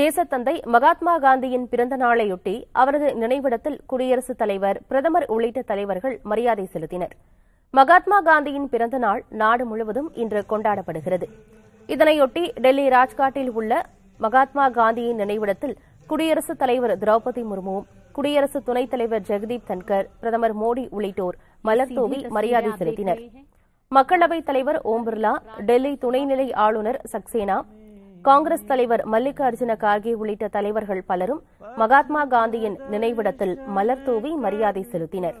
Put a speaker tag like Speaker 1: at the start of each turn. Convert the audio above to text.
Speaker 1: தேசத்தந்தை மகாத்மா காந்தியின் பிறந்த நாளையொட்டி அவரது நினைவிடத்தில் குடியரசுத் தலைவர் பிரதமர் உள்ளிட்ட தலைவர்கள் மரியாதை செலுத்தினர் மகாத்மா காந்தியின் பிறந்த நாள் நாடு முழுவதும் இன்று கொண்டாடப்படுகிறது இதனையொட்டி டெல்லி ராஜ்காட்டில் உள்ள மகாத்மா காந்தியின் நினைவிடத்தில் குடியரசுத் தலைவர் திரௌபதி முர்முவும் குடியரசு துணைத் தலைவர் ஜெகதீப் தன்கர் பிரதமர் மோடி உள்ளிட்டோர் மலர்தூவி மரியாதை செலுத்தினர் மக்களவைத் தலைவர் ஓம் பிர்லா டெல்லி துணைநிலை ஆளுநர் சக்சேனா காங்கிரஸ் தலைவர் மல்லிகார்ஜுன கார்கே உள்ளிட்ட தலைவர்கள் பலரும் மகாத்மா காந்தியின் நினைவிடத்தில் மலர் தூவி மரியாதை செலுத்தினர்